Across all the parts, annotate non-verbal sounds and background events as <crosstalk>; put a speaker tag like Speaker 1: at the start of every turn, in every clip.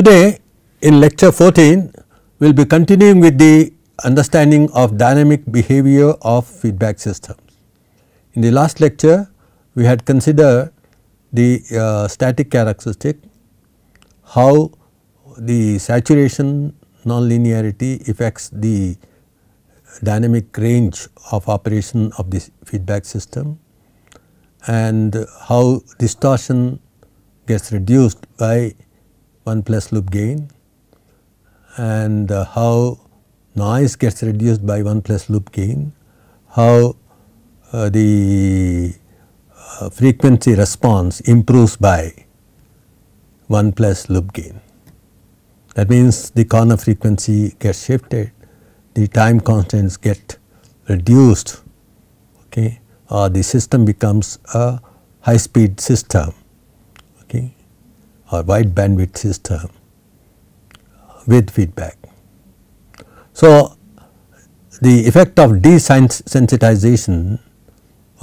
Speaker 1: Today in lecture 14 we will be continuing with the understanding of dynamic behavior of feedback systems. In the last lecture we had considered the uh, static characteristic, how the saturation nonlinearity affects the dynamic range of operation of this feedback system and how distortion gets reduced by 1 plus loop gain and uh, how noise gets reduced by 1 plus loop gain, how uh, the uh, frequency response improves by 1 plus loop gain. That means the corner frequency gets shifted, the time constants get reduced okay, or the system becomes a high speed system or wide bandwidth system with feedback. So, the effect of desensitization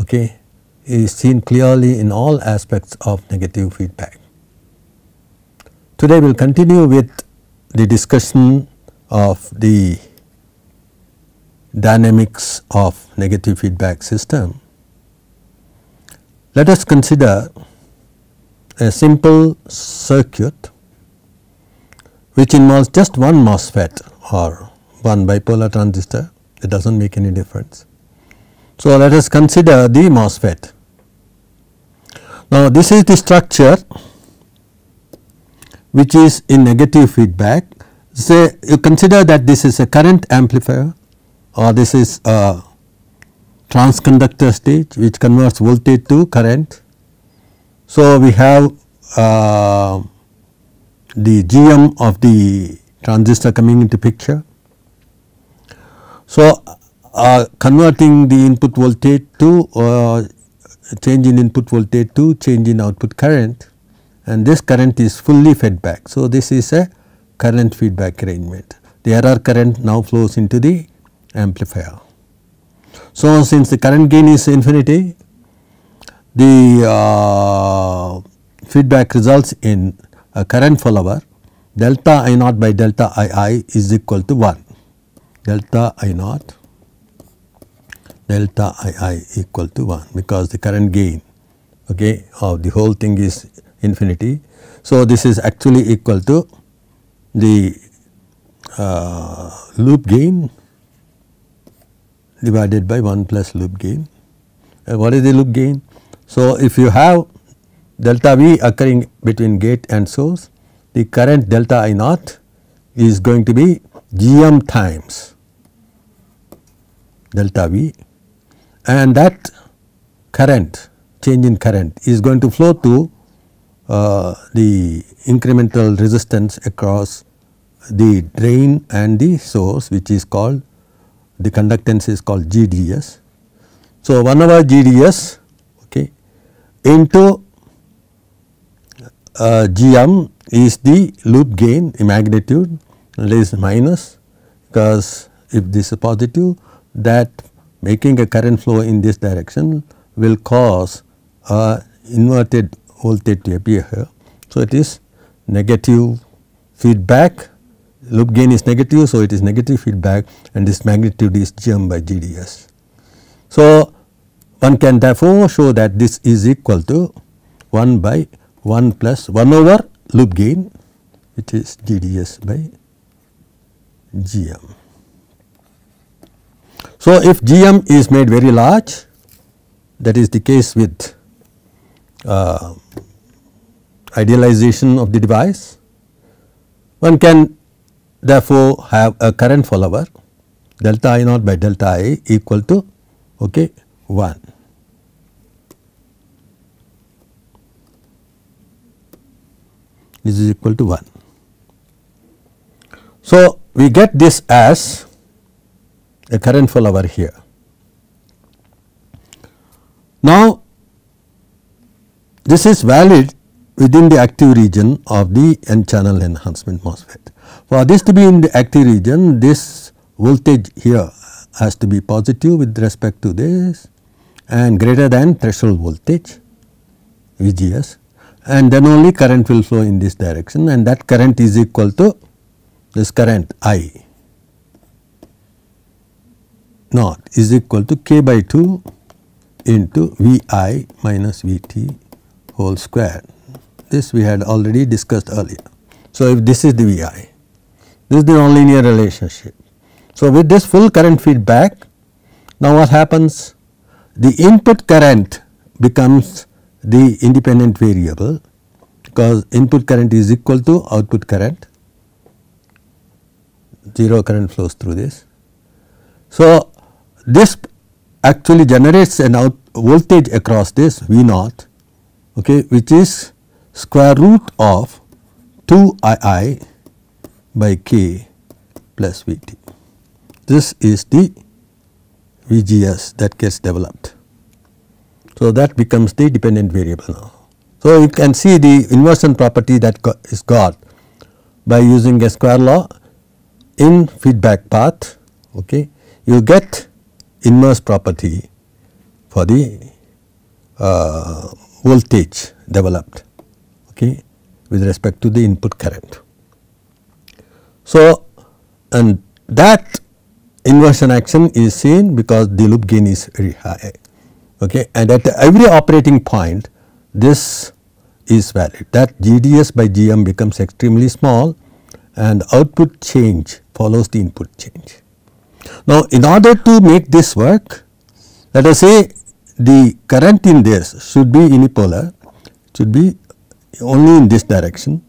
Speaker 1: okay, is seen clearly in all aspects of negative feedback. Today we will continue with the discussion of the dynamics of negative feedback system. Let us consider a simple circuit which involves just one MOSFET or one bipolar transistor it does not make any difference. So, let us consider the MOSFET. Now, this is the structure which is in negative feedback say you consider that this is a current amplifier or this is a transconductor stage which converts voltage to current so, we have uh, the GM of the transistor coming into picture. So, uh, converting the input voltage to uh, change in input voltage to change in output current and this current is fully fed back. So, this is a current feedback arrangement. The error current now flows into the amplifier. So, since the current gain is infinity the uh, feedback results in a current follower delta I naught by delta i i is equal to 1 delta I naught delta i i equal to 1 because the current gain okay, of the whole thing is infinity. So, this is actually equal to the uh, loop gain divided by 1 plus loop gain. Uh, what is the loop gain? So, if you have delta V occurring between gate and source, the current delta I naught is going to be gm times delta V and that current change in current is going to flow to uh, the incremental resistance across the drain and the source which is called the conductance is called GDS. So, 1 over GDS into uh, gm is the loop gain magnitude is minus because if this is positive that making a current flow in this direction will cause a inverted voltage to appear here. So, it is negative feedback loop gain is negative. So, it is negative feedback and this magnitude is gm by gds. So, one can therefore show that this is equal to 1 by 1 plus 1 over loop gain which is GDS by GM. So, if GM is made very large that is the case with uh, idealization of the device, one can therefore have a current follower delta I naught by delta I equal to okay, one. This is equal to 1. So, we get this as a current flow over here. Now, this is valid within the active region of the n channel enhancement MOSFET. For this to be in the active region, this voltage here has to be positive with respect to this and greater than threshold voltage VGS and then only current will flow in this direction and that current is equal to this current I naught is equal to k by 2 into V i minus V t whole square. This we had already discussed earlier. So, if this is the V i, this is the nonlinear relationship. So, with this full current feedback, now what happens? The input current becomes the independent variable because input current is equal to output current, 0 current flows through this. So, this actually generates an out voltage across this V naught okay, which is square root of 2 I i by k plus V t. This is the VGS that gets developed. So, that becomes the dependent variable now. So, you can see the inversion property that is got by using a square law in feedback path okay you get inverse property for the uh, voltage developed okay with respect to the input current. So, and that inversion action is seen because the loop gain is very high okay and at every operating point this is valid that GDS by GM becomes extremely small and output change follows the input change. Now in order to make this work let us say the current in this should be unipolar should be only in this direction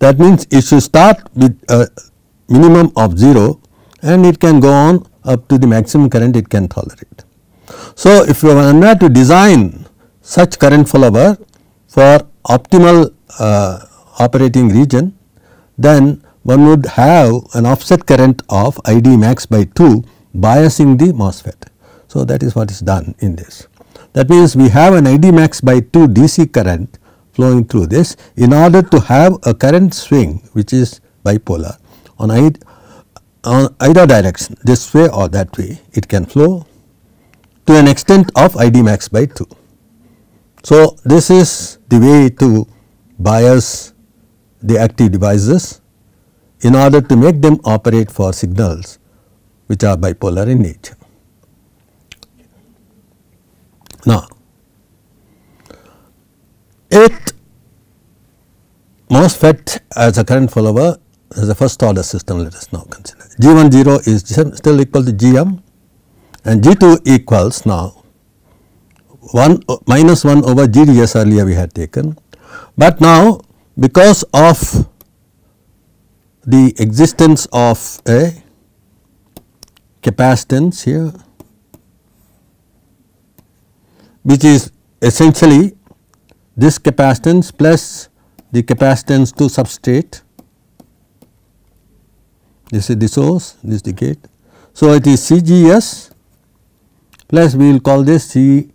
Speaker 1: that means it should start with a minimum of 0 and it can go on up to the maximum current it can tolerate. So, if you want to design such current follower for optimal uh, operating region, then one would have an offset current of ID max by 2 biasing the MOSFET. So, that is what is done in this. That means, we have an ID max by 2 DC current flowing through this in order to have a current swing which is bipolar on, on either direction this way or that way it can flow to an extent of ID max by 2. So, this is the way to bias the active devices in order to make them operate for signals which are bipolar in nature. Now, it MOSFET as a current follower as a first order system let us now consider. G10 is still equal to Gm and G2 equals now 1 uh, minus 1 over GDS earlier we had taken. But now because of the existence of a capacitance here which is essentially this capacitance plus the capacitance to substrate this is the source, this is the gate. So, it is CGS plus we will call this CDS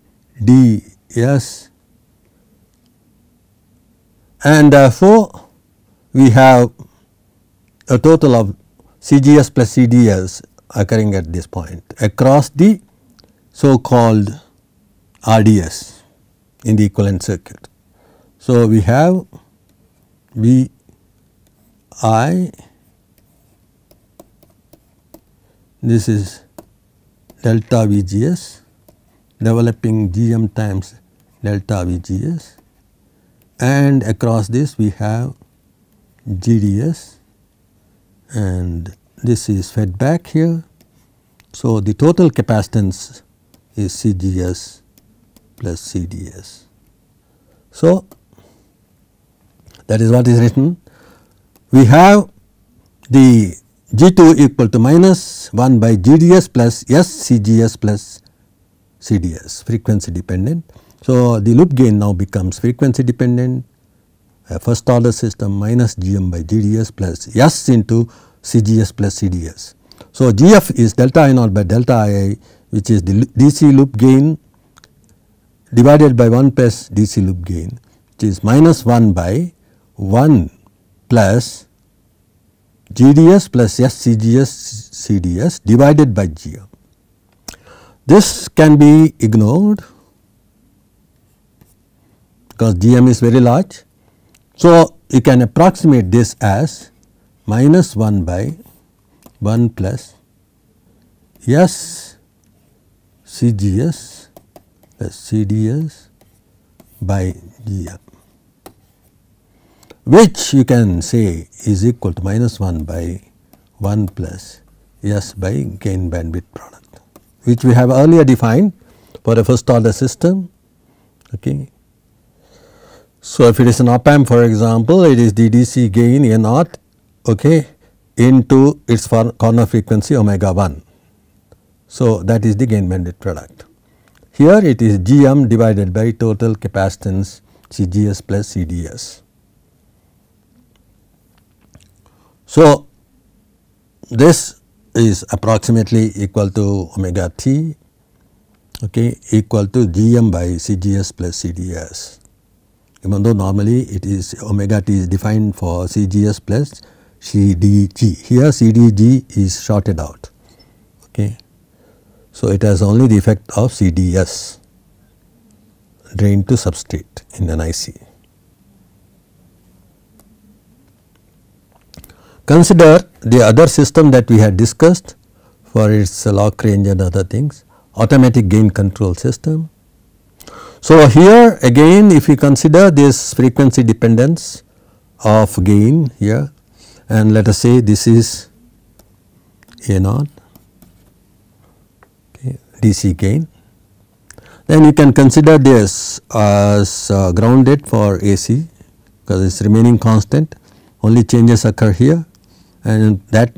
Speaker 1: and therefore, uh, we have a total of CGS plus CDS occurring at this point across the so called RDS in the equivalent circuit. So, we have V I this is delta VGS developing GM times delta VGS and across this we have GDS and this is fed back here. So, the total capacitance is CGS plus CDS. So, that is what is written. We have the G2 equal to minus 1 by GDS plus S CGS plus CDS frequency dependent. So, the loop gain now becomes frequency dependent a first order system minus Gm by GDS plus S into CGS plus CDS. So, Gf is delta I naught by delta Ii which is the DC loop gain divided by 1 plus DC loop gain which is minus 1 by 1 plus GDS plus SCGS CDS divided by GM. This can be ignored because GM is very large. So, you can approximate this as minus 1 by 1 plus S CGS plus CDS by GM which you can say is equal to minus 1 by 1 plus S by gain bandwidth product which we have earlier defined for a first order system. Okay. So, if it is an op amp for example, it is DDC gain A naught okay, into its corner frequency omega 1. So, that is the gain bandwidth product. Here it is GM divided by total capacitance CGS plus CDS. So, this is approximately equal to omega t okay, equal to gm by cgs plus cds even though normally it is omega t is defined for cgs plus cdg here cdg is shorted out okay. So, it has only the effect of cds drain to substrate in an IC. Consider the other system that we had discussed for its lock range and other things, automatic gain control system. So, here again if we consider this frequency dependence of gain here and let us say this is A naught okay, DC gain. Then you can consider this as uh, grounded for AC because it is remaining constant only changes occur here and that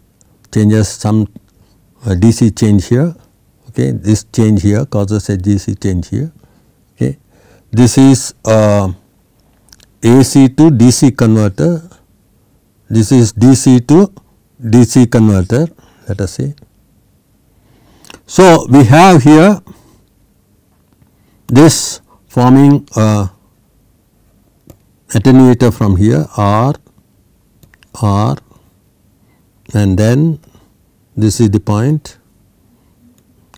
Speaker 1: changes some uh, DC change here okay this change here causes a DC change here okay. This is uh, AC to DC converter this is DC to DC converter let us say. So, we have here this forming uh, attenuator from here R R and then this is the point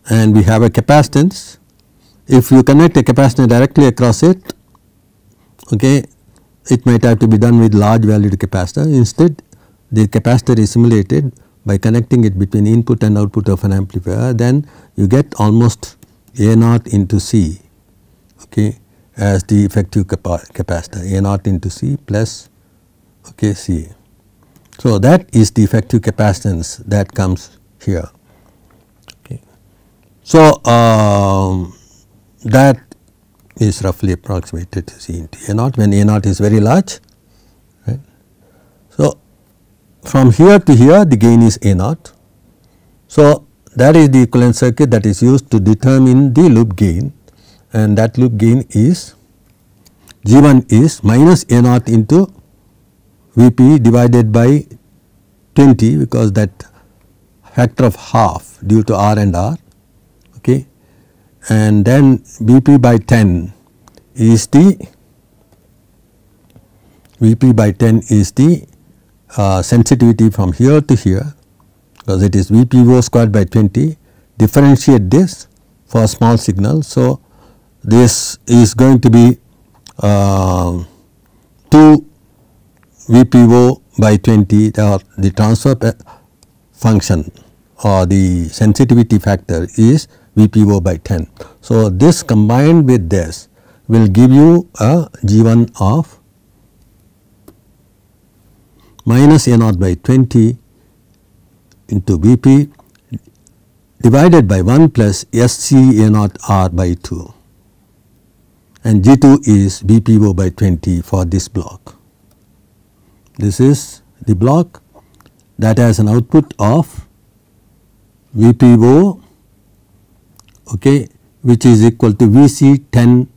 Speaker 1: and we have a capacitance. If you connect a capacitor directly across it, okay, it might have to be done with large valued capacitor. Instead, the capacitor is simulated by connecting it between input and output of an amplifier, then you get almost A naught into C okay, as the effective capa capacitor A naught into C plus okay, C. So, that is the effective capacitance that comes here. Okay. So, um, that is roughly approximated to C into A naught when A naught is very large. Right. So, from here to here the gain is A naught. So, that is the equivalent circuit that is used to determine the loop gain and that loop gain is G1 is minus A naught into Vp divided by 20 because that factor of half due to R and R okay and then Vp by 10 is the Vp by 10 is the uh, sensitivity from here to here because it is VPO squared by 20 differentiate this for small signal. So, this is going to be uh, 2 VPO by 20 or the transfer uh, function or the sensitivity factor is VPO by 10. So, this combined with this will give you a G1 of minus A 0 by 20 into Vp divided by 1 plus SC A 0 R by 2 and G2 is VPO by 20 for this block this is the block that has an output of VPO okay, which is equal to VC 10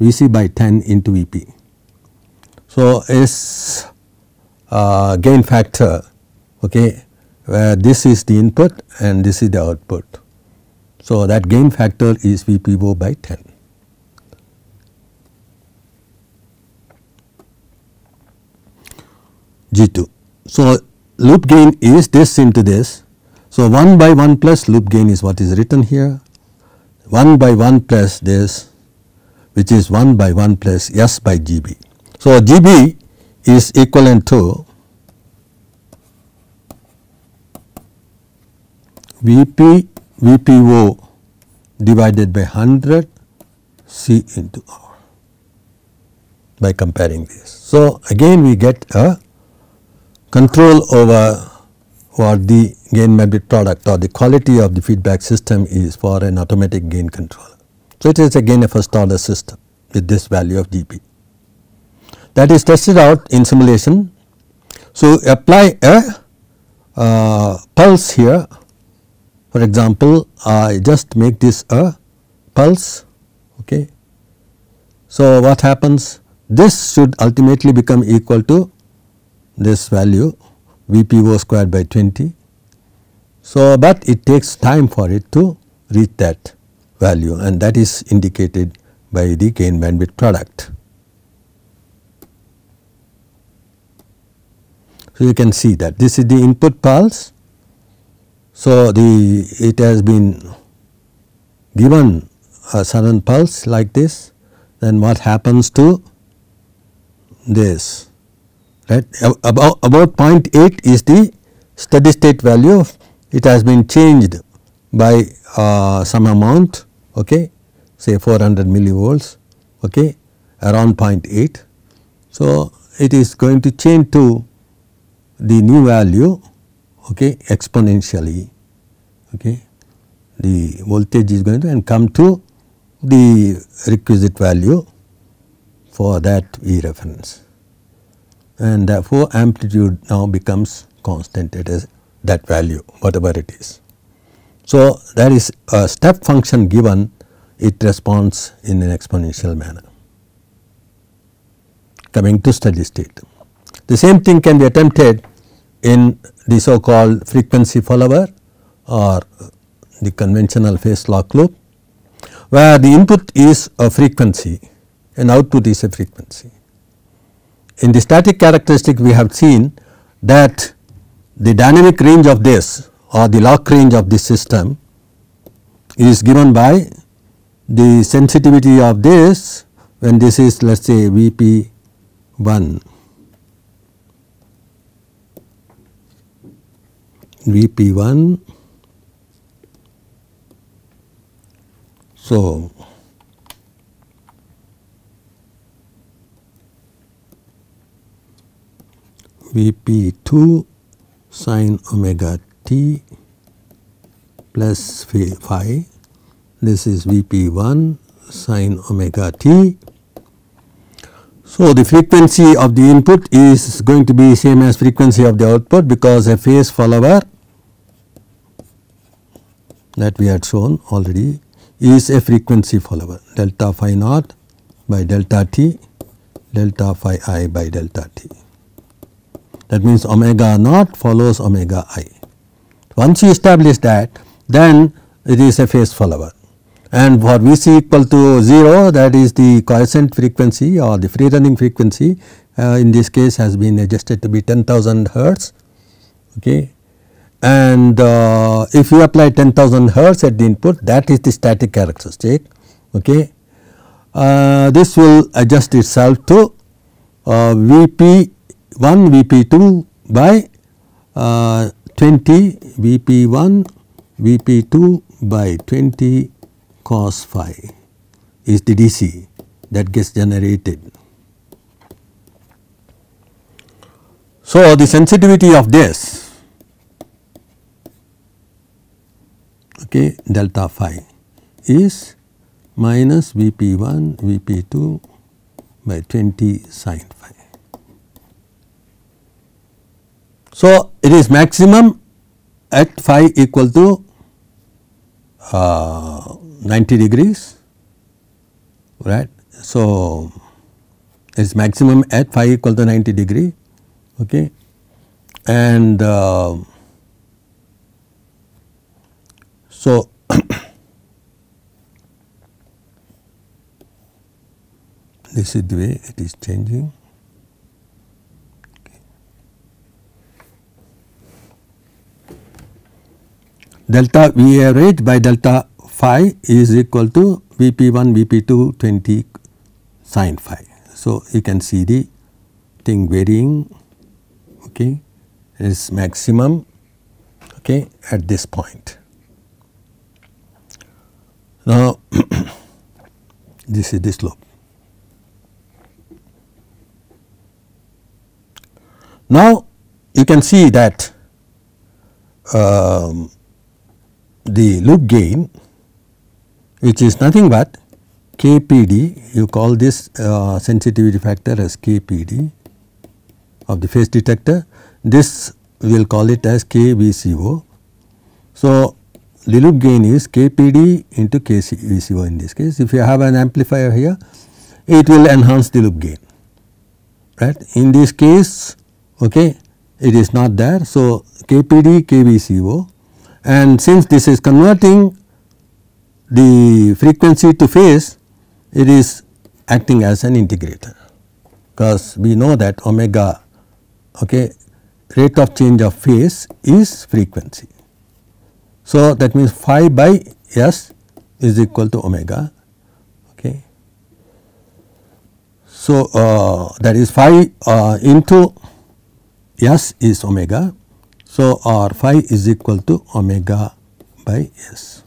Speaker 1: VC by 10 into VP. So, S uh, gain factor okay, where this is the input and this is the output. So, that gain factor is VPO by 10. G2. So, loop gain is this into this. So, 1 by 1 plus loop gain is what is written here, 1 by 1 plus this which is 1 by 1 plus S by GB. So, GB is equivalent to VP VPO divided by 100 C into R by comparing this. So, again we get a control over what the gain bandwidth product or the quality of the feedback system is for an automatic gain controller. So, it is again a first order system with this value of GP that is tested out in simulation. So, apply a uh, pulse here for example, I just make this a pulse okay. So, what happens this should ultimately become equal to this value VPO squared by 20. So, but it takes time for it to reach that value and that is indicated by the gain bandwidth product. So, you can see that this is the input pulse. So, the it has been given a sudden pulse like this then what happens to this right about, about 0.8 is the steady state value of it has been changed by uh, some amount okay say 400 millivolts okay around 0.8 so it is going to change to the new value okay exponentially okay the voltage is going to and come to the requisite value for that E reference and therefore amplitude now becomes constant it is that value whatever it is. So, there is a step function given it responds in an exponential manner coming to steady state. The same thing can be attempted in the so called frequency follower or the conventional phase lock loop where the input is a frequency and output is a frequency in the static characteristic we have seen that the dynamic range of this or the log range of this system is given by the sensitivity of this when this is let us say V p 1 V p 1. So, Vp2 sine omega t plus phi this is Vp1 sine omega t. So, the frequency of the input is going to be same as frequency of the output because a phase follower that we had shown already is a frequency follower delta phi naught by delta t delta phi i by delta t that means omega naught follows omega i. Once you establish that then it is a phase follower and for Vc equal to 0 that is the quiescent frequency or the free running frequency uh, in this case has been adjusted to be 10,000 hertz okay. And uh, if you apply 10,000 hertz at the input that is the static characteristic okay. Uh, this will adjust itself to uh, Vp 1 Vp2 by uh, 20 Vp1 Vp2 by 20 cos phi is the DC that gets generated. So, the sensitivity of this okay, delta phi is minus Vp1 Vp2 by 20 sine phi. So, it is maximum at phi equal to uh, 90 degrees right. So, it is maximum at phi equal to 90 degree okay and uh, so <coughs> this is the way it is changing delta V average by delta phi is equal to V p 1 V p 2 20 sine phi. So, you can see the thing varying okay, is maximum okay, at this point. Now, <coughs> this is the slope. Now, you can see that um, the loop gain which is nothing but KPD you call this uh, sensitivity factor as KPD of the phase detector this we will call it as KVCO. So, the loop gain is KPD into KVCO in this case if you have an amplifier here it will enhance the loop gain right. In this case okay it is not there so KPD KVCO and since this is converting the frequency to phase it is acting as an integrator because we know that omega okay rate of change of phase is frequency. So, that means phi by s is equal to omega okay. So, uh, that is phi uh, into s is omega so, R phi is equal to omega by S.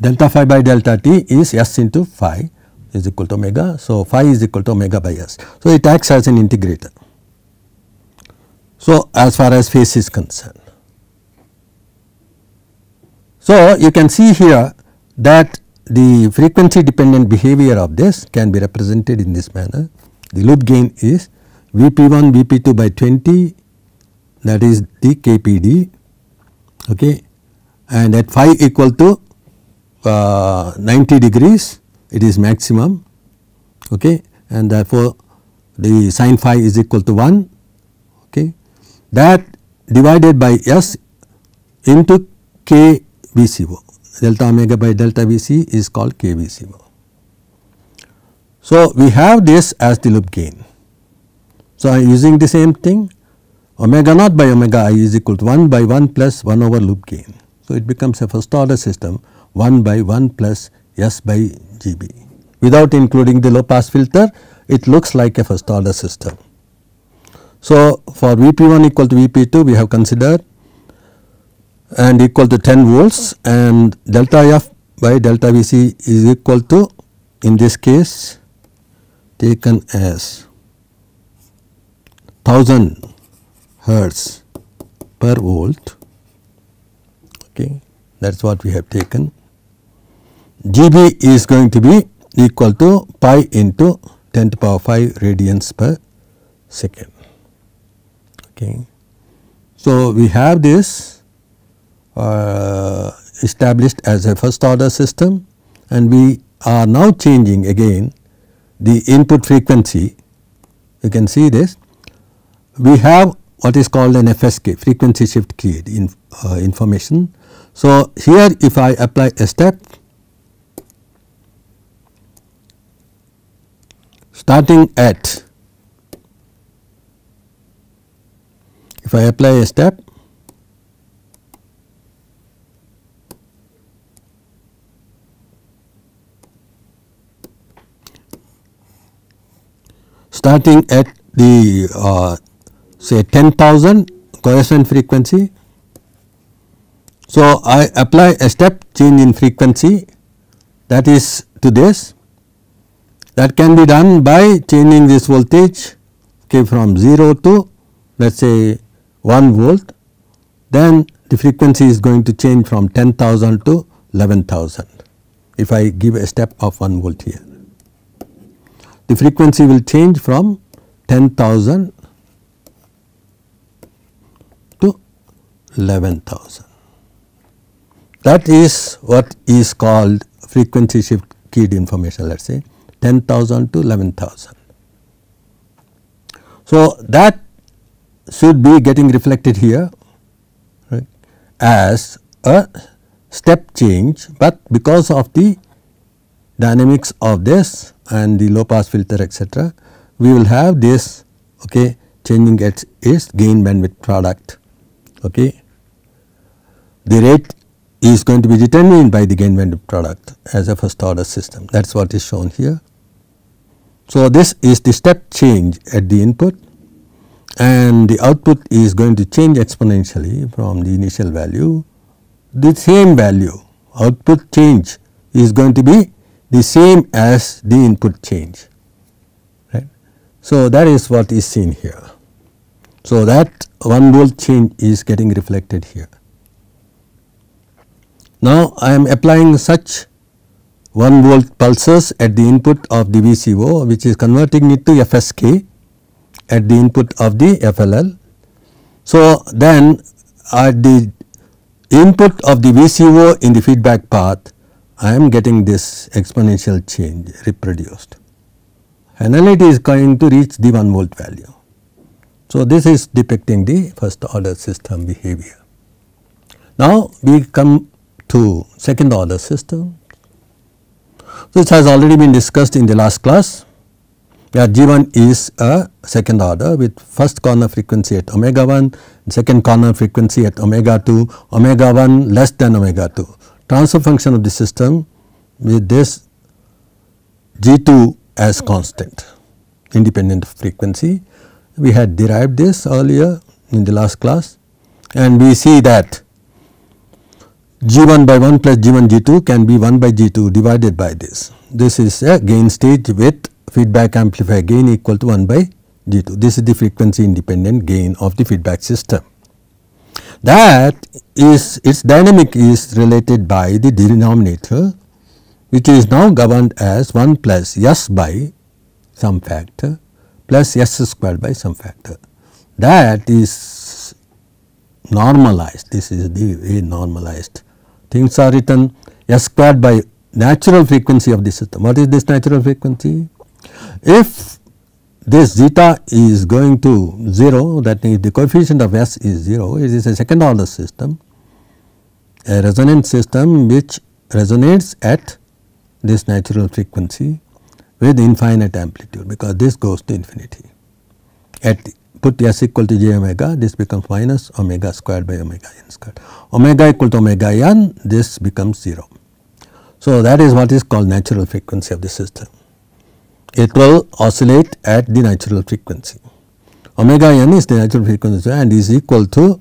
Speaker 1: Delta phi by delta t is S into phi is equal to omega. So, phi is equal to omega by S. So, it acts as an integrator. So, as far as phase is concerned. So, you can see here that the frequency dependent behavior of this can be represented in this manner the loop gain is Vp1 Vp2 by 20 that is the KPD okay and at phi equal to uh, 90 degrees it is maximum okay and therefore the sine phi is equal to 1 okay that divided by S into KVCO delta omega by delta VC is called KVCO. So, we have this as the loop gain. So, I am using the same thing omega naught by omega i is equal to 1 by 1 plus 1 over loop gain. So, it becomes a first order system 1 by 1 plus s by gb. Without including the low pass filter it looks like a first order system. So, for Vp1 equal to Vp2 we have considered and equal to 10 volts and delta f by delta Vc is equal to in this case taken as 1000 hertz per volt okay that is what we have taken GB is going to be equal to pi into 10 to power 5 radians per second. Okay. So, we have this uh, established as a first order system and we are now changing again the input frequency you can see this we have what is called an FSK frequency shift keyed in, uh, information. So, here if I apply a step starting at if I apply a step starting at the uh, say 10,000 quiescent frequency. So, I apply a step change in frequency that is to this that can be done by changing this voltage okay, from 0 to let us say 1 volt then the frequency is going to change from 10,000 to 11,000 if I give a step of 1 volt here the frequency will change from 10,000 to 11,000. That is what is called frequency shift keyed information let us say 10,000 to 11,000. So, that should be getting reflected here right, as a step change, but because of the dynamics of this and the low pass filter etc. We will have this okay changing at is gain bandwidth product okay. The rate is going to be determined by the gain bandwidth product as a first order system that is what is shown here. So, this is the step change at the input and the output is going to change exponentially from the initial value the same value output change is going to be the same as the input change right. So, that is what is seen here. So, that 1 volt change is getting reflected here. Now, I am applying such 1 volt pulses at the input of the VCO which is converting it to FSK at the input of the FLL. So, then at the input of the VCO in the feedback path I am getting this exponential change reproduced. And it is going to reach the 1 volt value. So, this is depicting the first order system behavior. Now, we come to second order system. This has already been discussed in the last class where G1 is a second order with first corner frequency at omega 1, second corner frequency at omega 2, omega 1 less than omega 2 transfer function of the system with this G2 as constant independent of frequency. We had derived this earlier in the last class and we see that G1 by 1 plus G1 G2 can be 1 by G2 divided by this. This is a gain stage with feedback amplifier gain equal to 1 by G2. This is the frequency independent gain of the feedback system that is its dynamic is related by the denominator which is now governed as 1 plus s by some factor plus s squared by some factor that is normalized this is the way normalized things are written s squared by natural frequency of the system. What is this natural frequency? If this zeta is going to 0 that means the coefficient of s is 0 it is a second order system a resonant system which resonates at this natural frequency with infinite amplitude because this goes to infinity at put s equal to j omega this becomes minus omega squared by omega n squared omega equal to omega n this becomes 0. So, that is what is called natural frequency of the system it will oscillate at the natural frequency. Omega n is the natural frequency and is equal to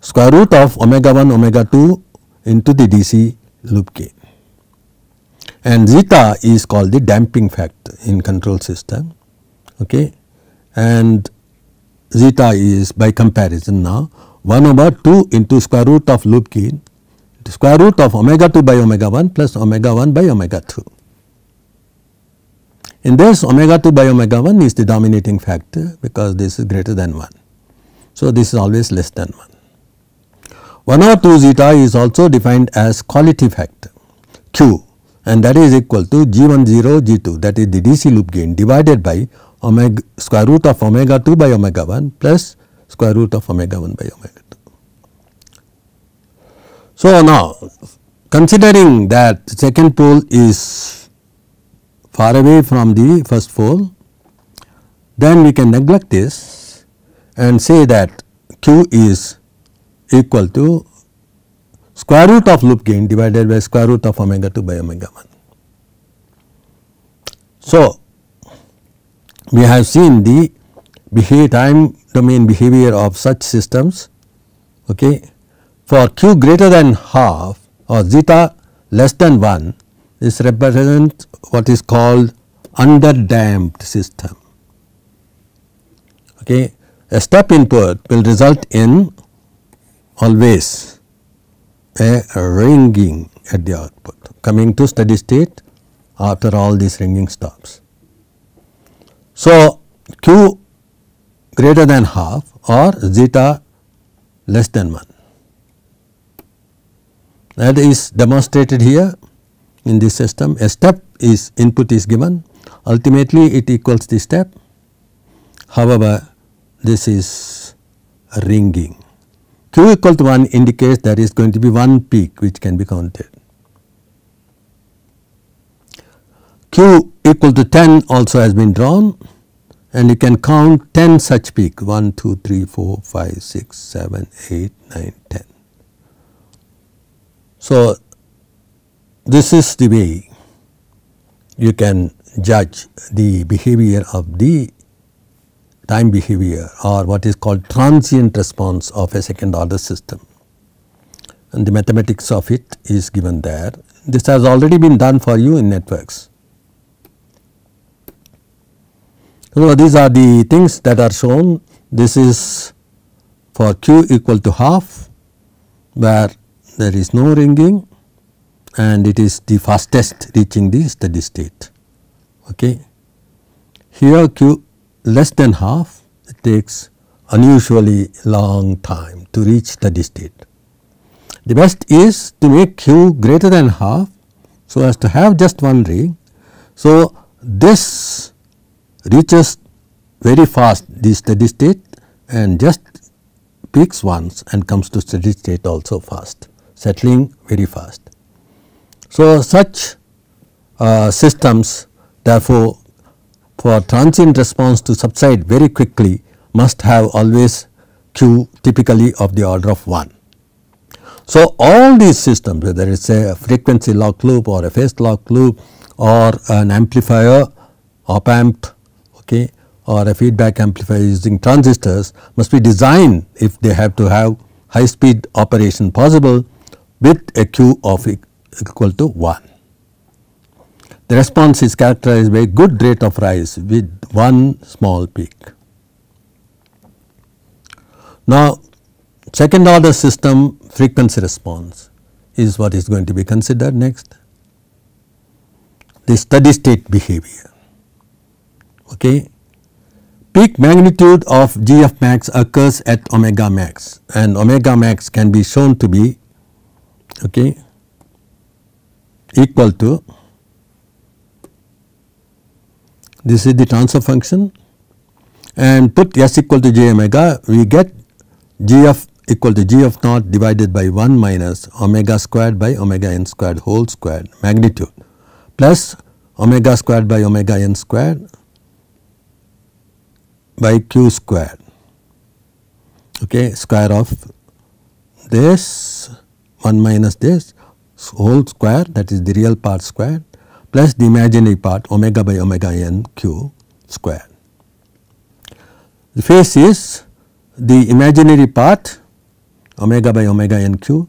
Speaker 1: square root of omega 1 omega 2 into the DC loop gain and zeta is called the damping factor in control system okay and zeta is by comparison now 1 over 2 into square root of loop gain square root of omega 2 by omega 1 plus omega 1 by omega 2 in this omega 2 by omega 1 is the dominating factor because this is greater than 1. So, this is always less than 1. 1 over 2 zeta is also defined as quality factor q and that is equal to g 1 0 g 2 that is the DC loop gain divided by omega square root of omega 2 by omega 1 plus square root of omega 1 by omega 2. So, now considering that second pole is far away from the first pole, then we can neglect this and say that Q is equal to square root of loop gain divided by square root of omega 2 by omega 1. So, we have seen the behavior time domain behavior of such systems okay. for q greater than half or zeta less than 1 this represents what is called under damped system. Okay. A step input will result in always a ringing at the output coming to steady state after all these ringing stops. So, Q greater than half or zeta less than 1 that is demonstrated here in this system a step is input is given ultimately it equals the step however this is ringing q equal to 1 indicates there is going to be one peak which can be counted q equal to 10 also has been drawn and you can count 10 such peak 1 2 3 4 5 6 7 8 9 10 so this is the way you can judge the behavior of the time behavior or what is called transient response of a second order system and the mathematics of it is given there. This has already been done for you in networks. So, these are the things that are shown. This is for q equal to half where there is no ringing and it is the fastest reaching the steady state. Okay. Here q less than half it takes unusually long time to reach steady state. The best is to make q greater than half so as to have just one ring. So, this reaches very fast the steady state and just peaks once and comes to steady state also fast settling very fast. So, such uh, systems therefore, for transient response to subside very quickly must have always Q typically of the order of 1. So, all these systems whether it is a frequency lock loop or a phase lock loop or an amplifier op amp okay, or a feedback amplifier using transistors must be designed if they have to have high speed operation possible with a Q of equal to 1. The response is characterized by good rate of rise with one small peak. Now, second order system frequency response is what is going to be considered next. The steady state behavior. Okay. Peak magnitude of G of max occurs at omega max and omega max can be shown to be okay, equal to this is the transfer function and put s equal to j omega we get g of equal to g of naught divided by 1 minus omega squared by omega n squared whole squared magnitude plus omega squared by omega n squared by q squared okay square of this 1 minus this whole square that is the real part square plus the imaginary part omega by omega n q square. The phase is the imaginary part omega by omega n q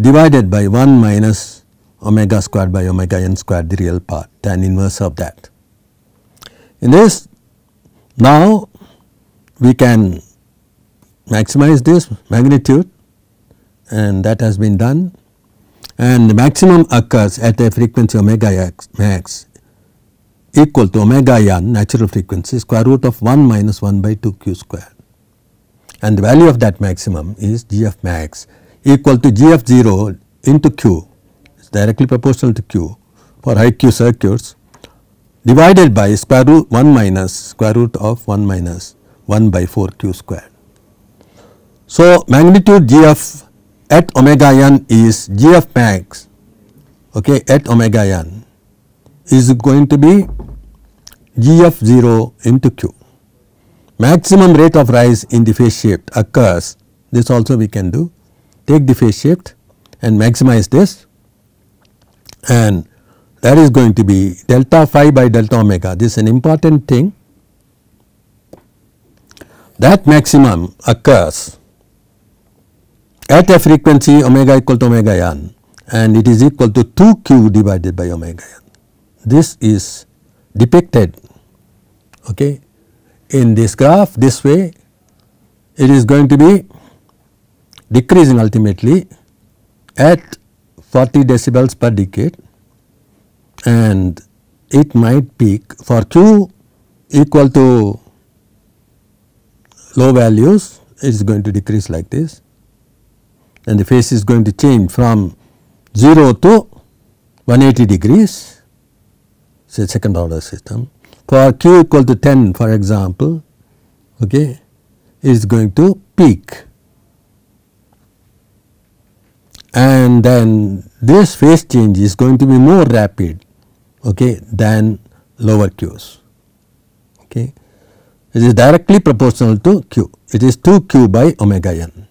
Speaker 1: divided by 1 minus omega square by omega n square the real part tan inverse of that. In this now we can maximize this magnitude and that has been done and the maximum occurs at a frequency omega x max equal to omega n natural frequency square root of 1 minus 1 by 2 q square and the value of that maximum is gf max equal to gf 0 into q is directly proportional to q for high q circuits divided by square root 1 minus square root of 1 minus 1 by 4 q square. So, magnitude gf at omega n is g of max okay, at omega n is going to be g of 0 into q. Maximum rate of rise in the phase shift occurs this also we can do take the phase shift and maximize this and that is going to be delta phi by delta omega this is an important thing that maximum occurs at a frequency omega equal to omega n and it is equal to 2 q divided by omega n. This is depicted okay, in this graph this way it is going to be decreasing ultimately at 40 decibels per decade and it might peak for q equal to low values it is going to decrease like this then the phase is going to change from 0 to 180 degrees say second order system. For q equal to 10 for example okay, is going to peak and then this phase change is going to be more rapid okay, than lower q's. Okay. It is directly proportional to q, it is 2 q by omega n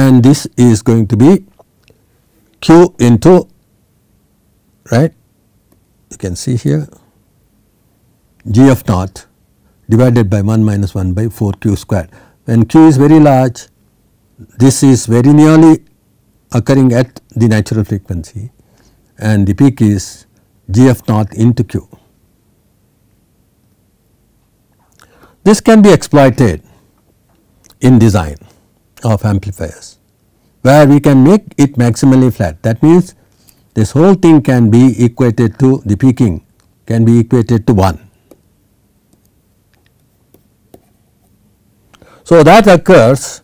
Speaker 1: and this is going to be q into right you can see here g of naught divided by 1 minus 1 by 4 q square. When q is very large this is very nearly occurring at the natural frequency and the peak is g of naught into q. This can be exploited in design of amplifiers where we can make it maximally flat that means this whole thing can be equated to the peaking can be equated to 1. So, that occurs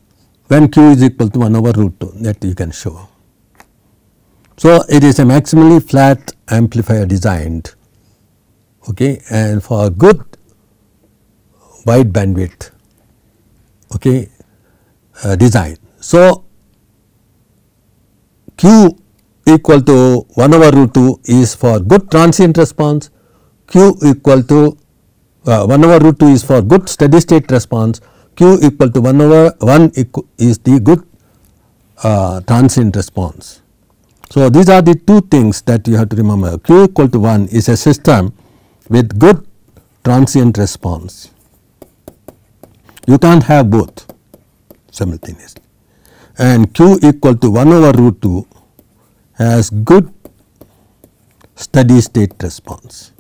Speaker 1: when q is equal to 1 over root 2 that you can show. So, it is a maximally flat amplifier designed okay, and for good wide bandwidth okay, uh, design. So, Q equal to 1 over root 2 is for good transient response, Q equal to uh, 1 over root 2 is for good steady state response, Q equal to 1 over 1 is the good uh, transient response. So, these are the two things that you have to remember Q equal to 1 is a system with good transient response. You can't have both simultaneously and q equal to 1 over root 2 has good steady state response.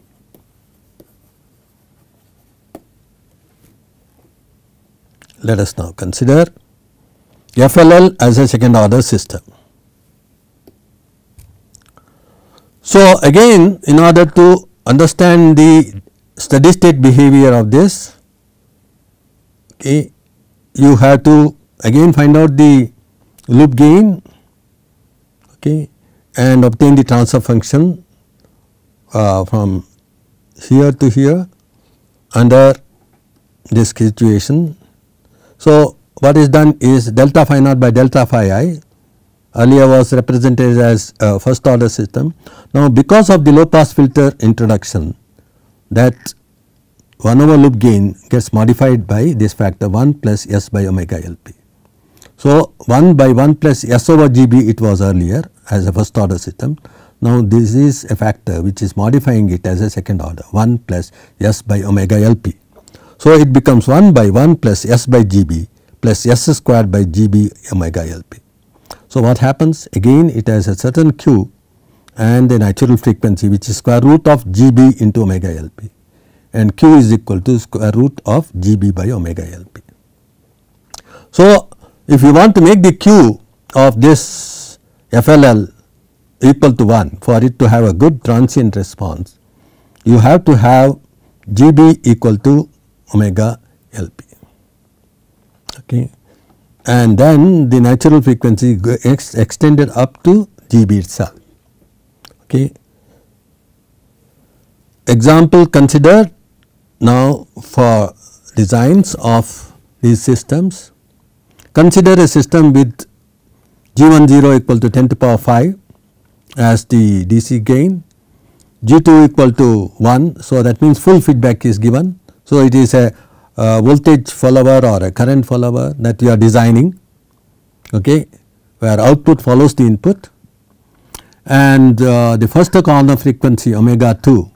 Speaker 1: Let us now consider FLL as a second order system. So, again in order to understand the steady state behavior of this okay, you have to again find out the loop gain okay, and obtain the transfer function uh, from here to here under this situation. So, what is done is delta phi naught by delta phi i earlier was represented as uh, first order system. Now, because of the low pass filter introduction that 1 over loop gain gets modified by this factor 1 plus S by omega LP. So, 1 by 1 plus S over GB it was earlier as a first order system. Now, this is a factor which is modifying it as a second order 1 plus S by omega LP. So, it becomes 1 by 1 plus S by GB plus S squared by GB omega LP. So, what happens again it has a certain Q and a natural frequency which is square root of GB into omega LP and q is equal to square root of gb by omega lp. So, if you want to make the q of this FLL equal to 1 for it to have a good transient response, you have to have gb equal to omega lp. Okay. And then the natural frequency ex extended up to gb itself. Okay. Example consider now, for designs of these systems, consider a system with G10 equal to 10 to the power 5 as the DC gain, G2 equal to 1. So, that means full feedback is given. So, it is a uh, voltage follower or a current follower that you are designing okay, where output follows the input and uh, the first corner frequency omega 2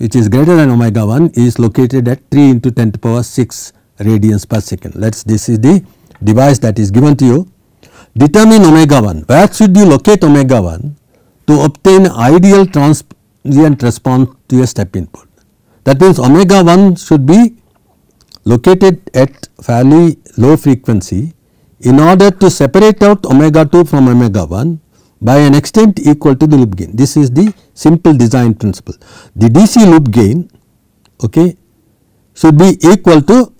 Speaker 1: which is greater than omega 1 is located at 3 into 10 to the power 6 radians per second. Let us this is the device that is given to you. Determine omega 1. Where should you locate omega 1 to obtain ideal transient response to a step input? That means omega 1 should be located at fairly low frequency in order to separate out omega 2 from omega 1 by an extent equal to the loop gain. This is the simple design principle. The DC loop gain okay, should be equal to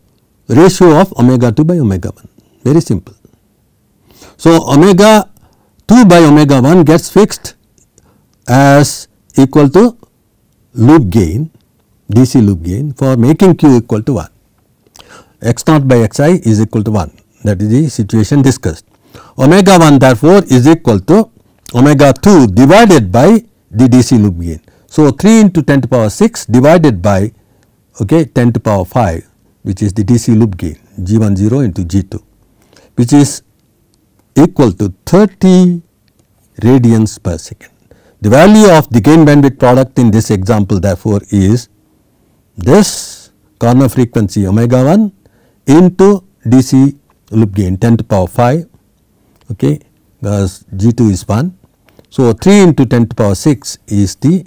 Speaker 1: ratio of omega 2 by omega 1 very simple. So, omega 2 by omega 1 gets fixed as equal to loop gain DC loop gain for making Q equal to 1 x naught by x i is equal to 1 that is the situation discussed. Omega 1 therefore is equal to omega 2 divided by the DC loop gain. So, 3 into 10 to power 6 divided by okay, 10 to power 5 which is the DC loop gain G 1 0 into G 2 which is equal to 30 radians per second. The value of the gain bandwidth product in this example therefore is this corner frequency omega 1 into DC loop gain 10 to power 5 okay, because G 2 is 1 so, 3 into 10 to the power 6 is the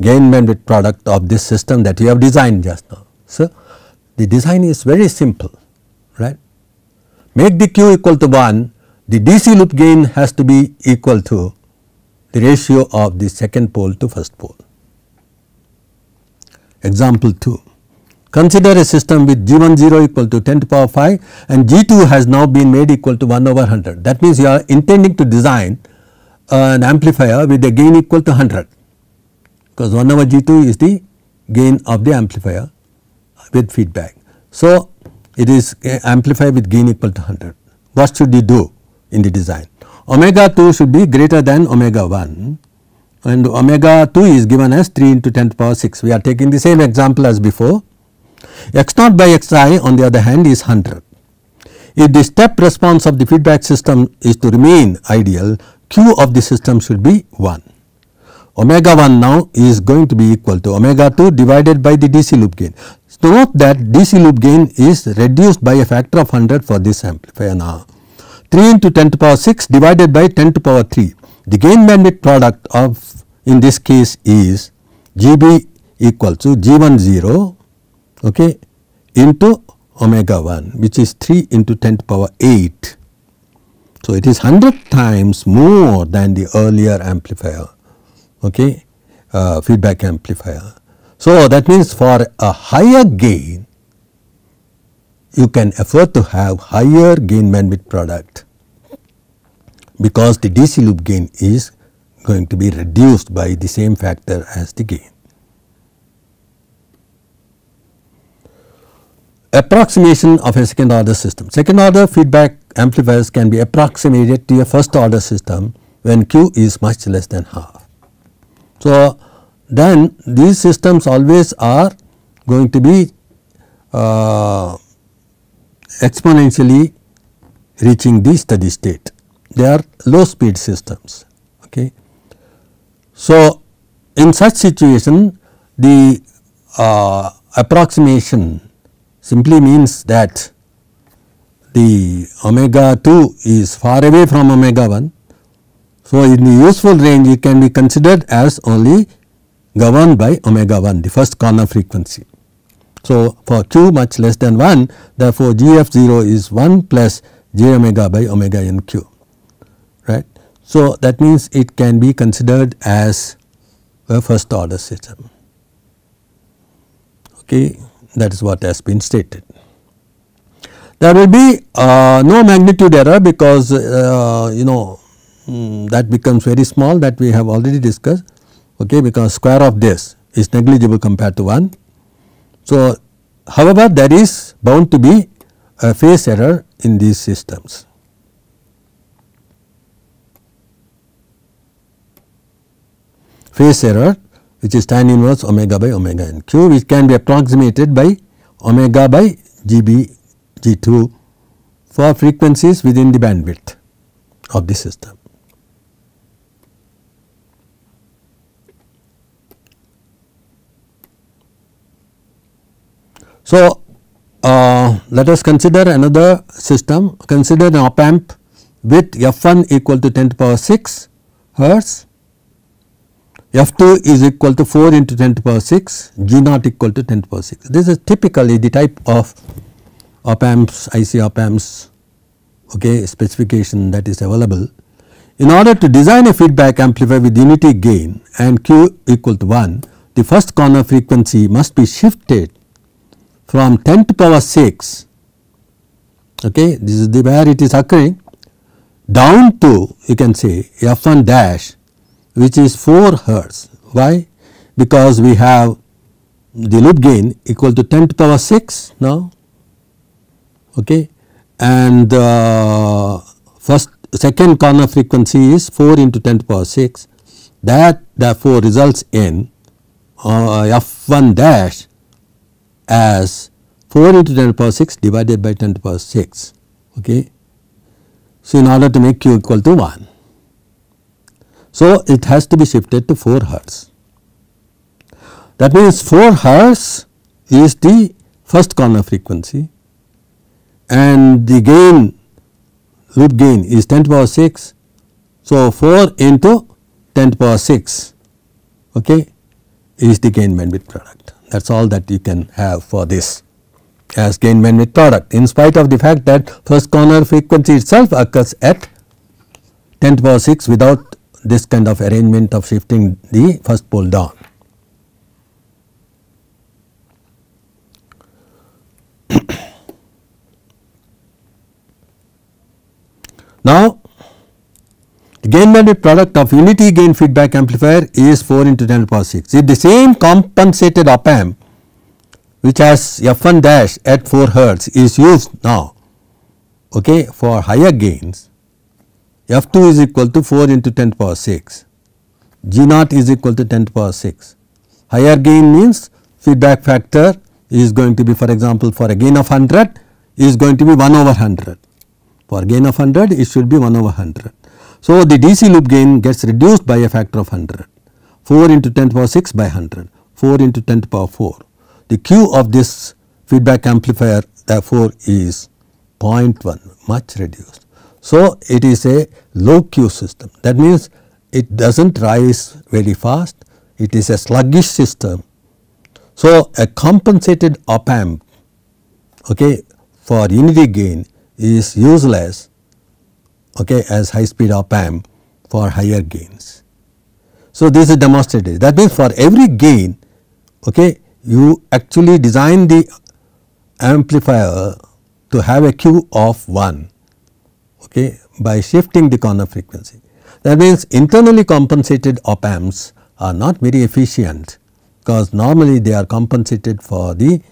Speaker 1: gain bandwidth product of this system that you have designed just now. So, the design is very simple right. Make the Q equal to 1 the DC loop gain has to be equal to the ratio of the second pole to first pole. Example 2 Consider a system with G10 equal to 10 to the power 5 and G2 has now been made equal to 1 over 100 that means you are intending to design an amplifier with a gain equal to 100 because 1 over G2 is the gain of the amplifier with feedback. So, it is amplifier with gain equal to 100. What should you do in the design? Omega 2 should be greater than omega 1 and omega 2 is given as 3 into 10 to power 6. We are taking the same example as before. X naught by X i on the other hand is 100. If the step response of the feedback system is to remain ideal, Q of the system should be 1. Omega 1 now is going to be equal to omega 2 divided by the DC loop gain. So, note that DC loop gain is reduced by a factor of 100 for this amplifier now. 3 into 10 to power 6 divided by 10 to power 3. The gain bandwidth product of in this case is GB equal to G10 okay, into omega 1 which is 3 into 10 to power 8 so, it is 100 times more than the earlier amplifier, okay, uh, feedback amplifier. So, that means for a higher gain, you can afford to have higher gain bandwidth product because the DC loop gain is going to be reduced by the same factor as the gain. approximation of a second order system. Second order feedback amplifiers can be approximated to a first order system when Q is much less than half. So, then these systems always are going to be uh, exponentially reaching the steady state. They are low speed systems. Okay. So, in such situation the uh, approximation simply means that the omega 2 is far away from omega 1. So, in the useful range it can be considered as only governed by omega 1 the first corner frequency. So, for q much less than 1 therefore, g f 0 is 1 plus j omega by omega n q right. So, that means it can be considered as a first order system. Okay that is what has been stated. There will be uh, no magnitude error because uh, you know mm, that becomes very small that we have already discussed okay because square of this is negligible compared to 1. So, however, there is bound to be a phase error in these systems. Phase error which is tan inverse omega by omega n q which can be approximated by omega by g b g 2 for frequencies within the bandwidth of the system. So, uh, let us consider another system consider an op amp with f 1 equal to 10 to power 6 hertz F2 is equal to 4 into 10 to power 6, G naught equal to 10 to power 6. This is typically the type of op amps, IC op amps okay, specification that is available. In order to design a feedback amplifier with unity gain and Q equal to 1, the first corner frequency must be shifted from 10 to power 6, okay, this is the where it is occurring down to you can say F1 dash which is 4 hertz. Why? Because we have the loop gain equal to 10 to the power 6 now okay and uh, first second corner frequency is 4 into 10 to the power 6 that therefore results in uh, f1 dash as 4 into 10 to the power 6 divided by 10 to the power 6 okay. So, in order to make q equal to 1 so, it has to be shifted to 4 hertz. That means 4 hertz is the first corner frequency and the gain loop gain is 10 to the power 6. So, 4 into 10 to the power 6 okay, is the gain bandwidth product that is all that you can have for this as gain bandwidth product in spite of the fact that first corner frequency itself occurs at 10 to the power 6 without this kind of arrangement of shifting the first pole down. <coughs> now, the gain bandwidth product of unity gain feedback amplifier is 4 into 10 power 6. If the same compensated op amp which has F1 dash at 4 hertz is used now okay, for higher gains, F 2 is equal to 4 into 10 power 6, G naught is equal to 10 power 6. Higher gain means feedback factor is going to be for example, for a gain of 100 is going to be 1 over 100. For gain of 100 it should be 1 over 100. So, the DC loop gain gets reduced by a factor of 100, 4 into 10 power 6 by 100, 4 into 10 power 4. The Q of this feedback amplifier therefore is 0.1 much reduced. So, it is a low Q system that means it does not rise very fast, it is a sluggish system. So, a compensated op amp okay, for unity gain is useless okay, as high speed op amp for higher gains. So, this is demonstrated that means for every gain okay, you actually design the amplifier to have a Q of 1 okay, by shifting the corner frequency. That means internally compensated op amps are not very efficient because normally they are compensated for the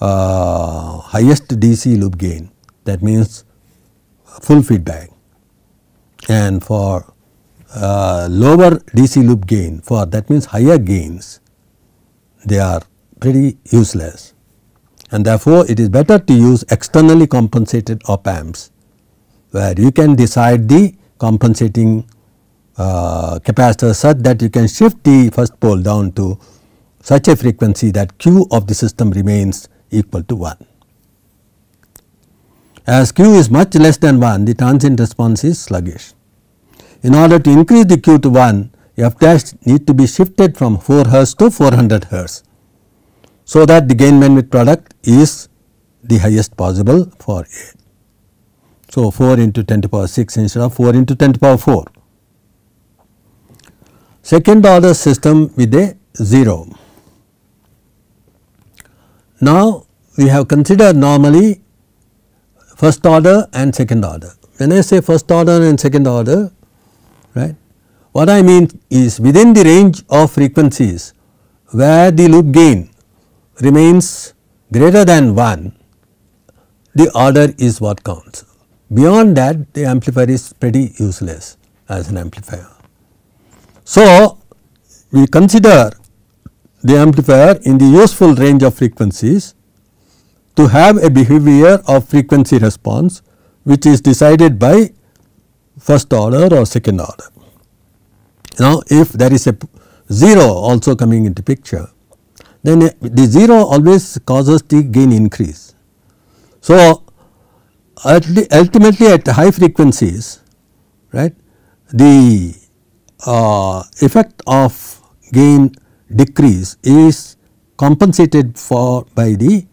Speaker 1: uh, highest DC loop gain that means full feedback and for uh, lower DC loop gain for that means higher gains they are pretty useless and therefore it is better to use externally compensated op amps where you can decide the compensating uh, capacitor such that you can shift the first pole down to such a frequency that Q of the system remains equal to 1. As Q is much less than 1 the transient response is sluggish. In order to increase the Q to 1 f dash need to be shifted from 4 hertz to 400 hertz. So that the gain bandwidth product is the highest possible for it. So, 4 into 10 to power 6 instead of 4 into 10 to power 4. Second order system with a 0. Now, we have considered normally first order and second order. When I say first order and second order, right, what I mean is within the range of frequencies where the loop gain remains greater than 1, the order is what counts. Beyond that the amplifier is pretty useless as an amplifier. So, we consider the amplifier in the useful range of frequencies to have a behavior of frequency response which is decided by first order or second order. Now, if there is a 0 also coming into picture then the 0 always causes the gain increase. So, ultimately at high frequencies right the uh, effect of gain decrease is compensated for by the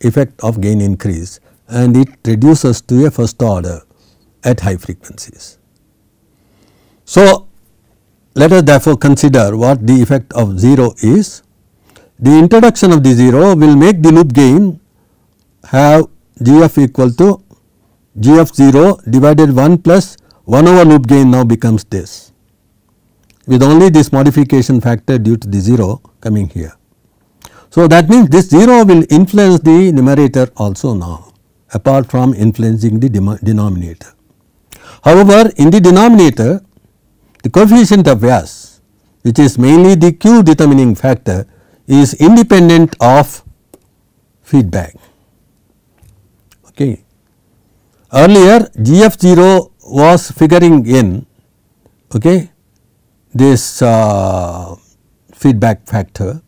Speaker 1: effect of gain increase and it reduces to a first order at high frequencies. So, let us therefore consider what the effect of 0 is. The introduction of the 0 will make the loop gain have g f equal to g of 0 divided 1 plus 1 over loop gain now becomes this with only this modification factor due to the 0 coming here. So, that means this 0 will influence the numerator also now apart from influencing the denominator. However, in the denominator the coefficient of s, which is mainly the Q determining factor is independent of feedback. Okay. Earlier GF0 was figuring in okay, this uh, feedback factor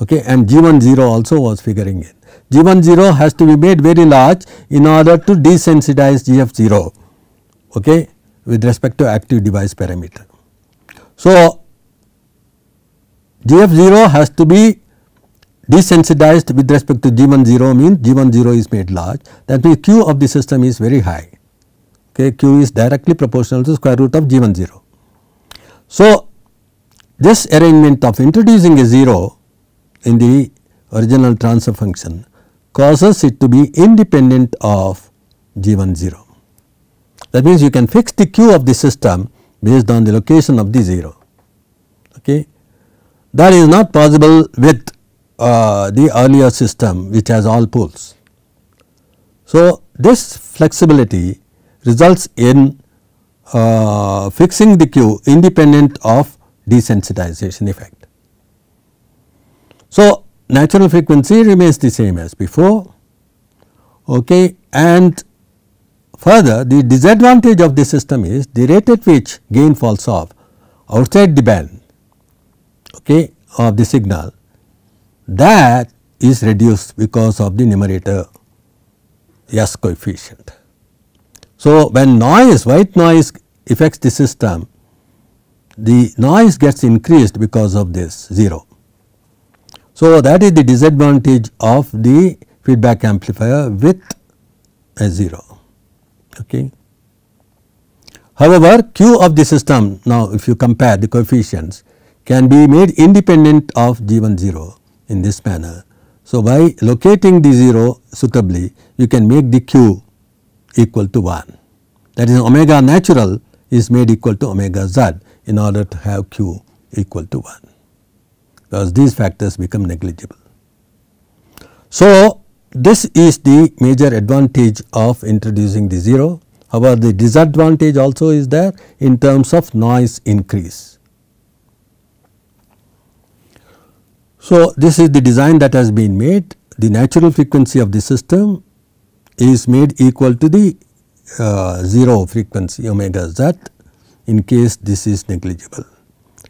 Speaker 1: okay, and g one zero also was figuring in. g one zero has to be made very large in order to desensitize GF0 okay, with respect to active device parameter. So, GF0 has to be desensitized with respect to G1 0 means G1 0 is made large that means Q of the system is very high okay Q is directly proportional to square root of G1 0. So, this arrangement of introducing a 0 in the original transfer function causes it to be independent of G1 0. That means you can fix the Q of the system based on the location of the 0 okay that is not possible with uh, the earlier system which has all poles. So, this flexibility results in uh, fixing the Q independent of desensitization effect. So, natural frequency remains the same as before okay, and further the disadvantage of the system is the rate at which gain falls off outside the band okay, of the signal that is reduced because of the numerator S coefficient. So, when noise white noise affects the system the noise gets increased because of this 0. So, that is the disadvantage of the feedback amplifier with a 0. Okay. However, Q of the system now if you compare the coefficients can be made independent of G1 0 in this manner. So, by locating the 0 suitably you can make the q equal to 1 that is omega natural is made equal to omega z in order to have q equal to 1 because these factors become negligible. So, this is the major advantage of introducing the 0 however the disadvantage also is there in terms of noise increase So, this is the design that has been made. The natural frequency of the system is made equal to the uh, 0 frequency omega z in case this is negligible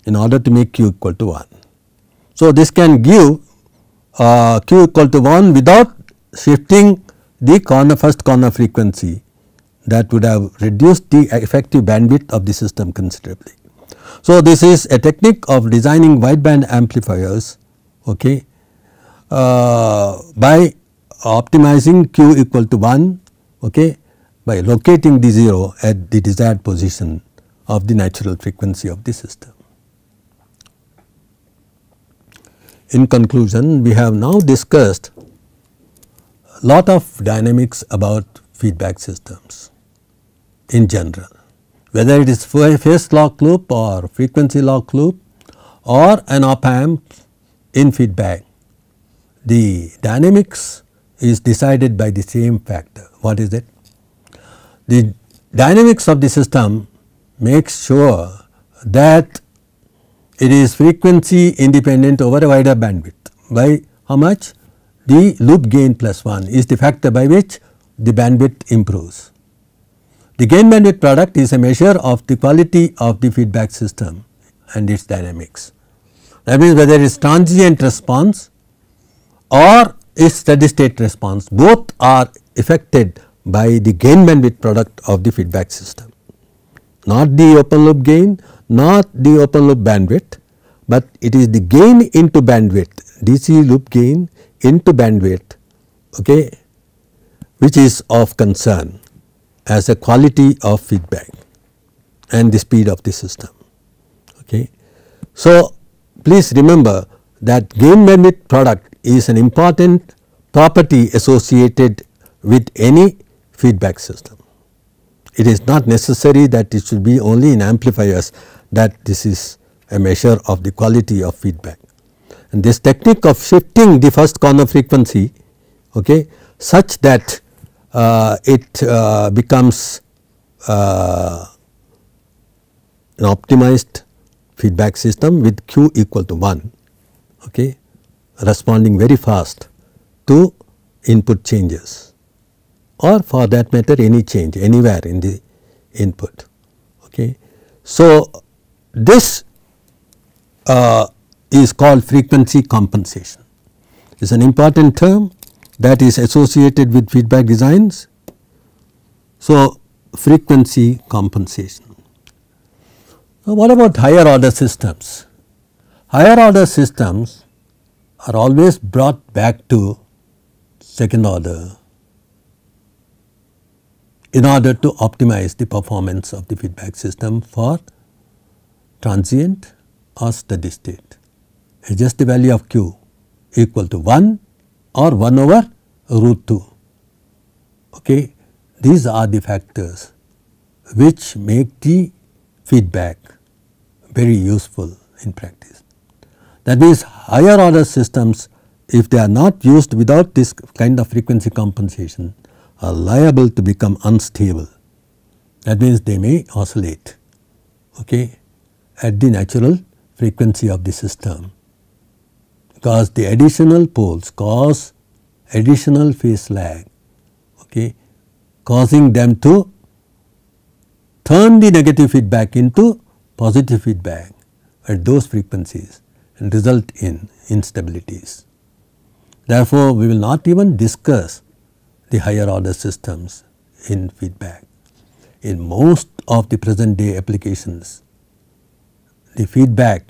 Speaker 1: in order to make q equal to 1. So, this can give uh, q equal to 1 without shifting the corner first corner frequency that would have reduced the effective bandwidth of the system considerably. So, this is a technique of designing wideband amplifiers okay, uh, by optimizing q equal to 1 okay, by locating the 0 at the desired position of the natural frequency of the system. In conclusion, we have now discussed a lot of dynamics about feedback systems in general, whether it is phase lock loop or frequency lock loop or an op amp in feedback the dynamics is decided by the same factor. What is it? The dynamics of the system makes sure that it is frequency independent over a wider bandwidth by how much? The loop gain plus 1 is the factor by which the bandwidth improves. The gain bandwidth product is a measure of the quality of the feedback system and its dynamics that means whether it is transient response or is steady state response both are affected by the gain bandwidth product of the feedback system not the open loop gain not the open loop bandwidth but it is the gain into bandwidth DC loop gain into bandwidth okay, which is of concern as a quality of feedback and the speed of the system. Okay. So, please remember that gain bandwidth product is an important property associated with any feedback system. It is not necessary that it should be only in amplifiers that this is a measure of the quality of feedback. And this technique of shifting the first corner frequency okay, such that uh, it uh, becomes uh, an optimized feedback system with Q equal to 1 okay, responding very fast to input changes or for that matter any change anywhere in the input. Okay. So, this uh, is called frequency compensation it is an important term that is associated with feedback designs. So, frequency compensation. Now, what about higher order systems? Higher order systems are always brought back to second order in order to optimize the performance of the feedback system for transient or steady state. Adjust the value of q equal to 1 or 1 over root 2. Okay. These are the factors which make the feedback very useful in practice. That means higher order systems if they are not used without this kind of frequency compensation are liable to become unstable. That means they may oscillate okay, at the natural frequency of the system because the additional poles cause additional phase lag okay, causing them to turn the negative feedback into positive feedback at those frequencies and result in instabilities. Therefore, we will not even discuss the higher order systems in feedback. In most of the present day applications, the feedback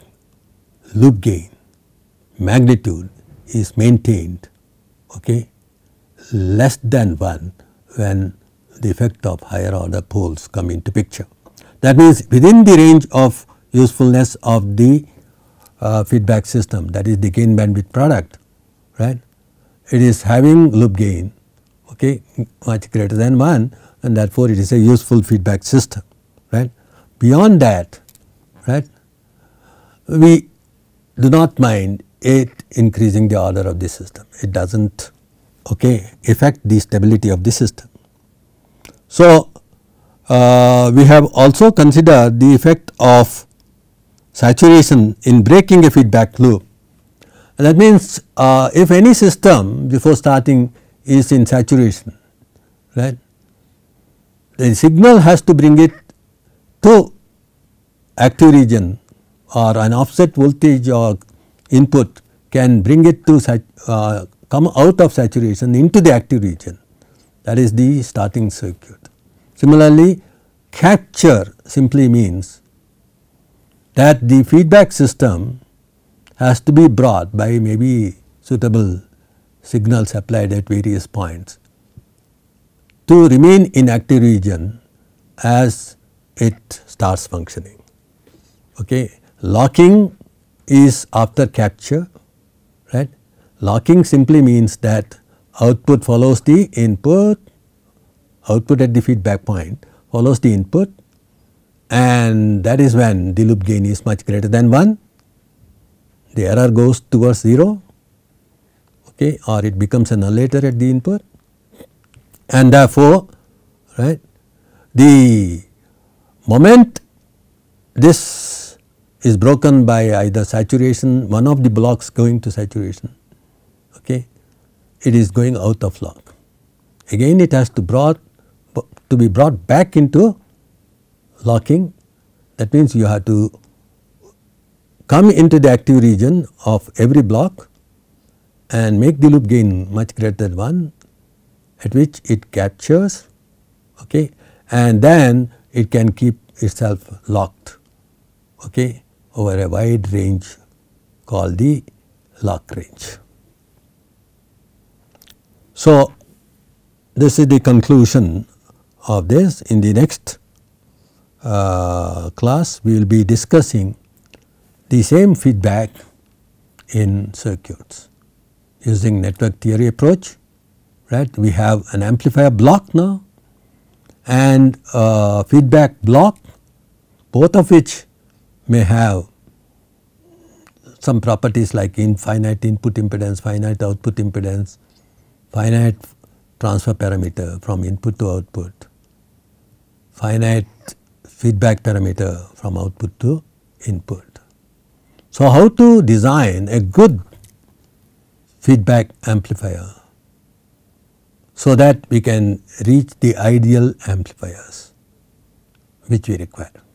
Speaker 1: loop gain magnitude is maintained okay, less than 1 when the effect of higher order poles come into picture that means within the range of usefulness of the uh, feedback system that is the gain bandwidth product right. It is having loop gain okay much greater than 1 and therefore, it is a useful feedback system right. Beyond that right we do not mind it increasing the order of the system it does not okay affect the stability of the system. So, uh, we have also considered the effect of saturation in breaking a feedback loop. And that means, uh, if any system before starting is in saturation, right, the signal has to bring it to active region or an offset voltage or input can bring it to uh, come out of saturation into the active region that is the starting circuit. Similarly, capture simply means that the feedback system has to be brought by maybe suitable signals applied at various points to remain in active region as it starts functioning. Okay. Locking is after capture right. Locking simply means that output follows the input output at the feedback point follows the input and that is when the loop gain is much greater than 1, the error goes towards 0 okay, or it becomes a nullator at the input and therefore right the moment this is broken by either saturation one of the blocks going to saturation okay it is going out of lock again it has to brought to be brought back into locking that means you have to come into the active region of every block and make the loop gain much greater than 1 at which it captures okay, and then it can keep itself locked okay, over a wide range called the lock range. So, this is the conclusion of this. In the next uh, class we will be discussing the same feedback in circuits using network theory approach right. We have an amplifier block now and a feedback block both of which may have some properties like infinite input impedance, finite output impedance, finite transfer parameter from input to output finite feedback parameter from output to input. So, how to design a good feedback amplifier so that we can reach the ideal amplifiers which we require.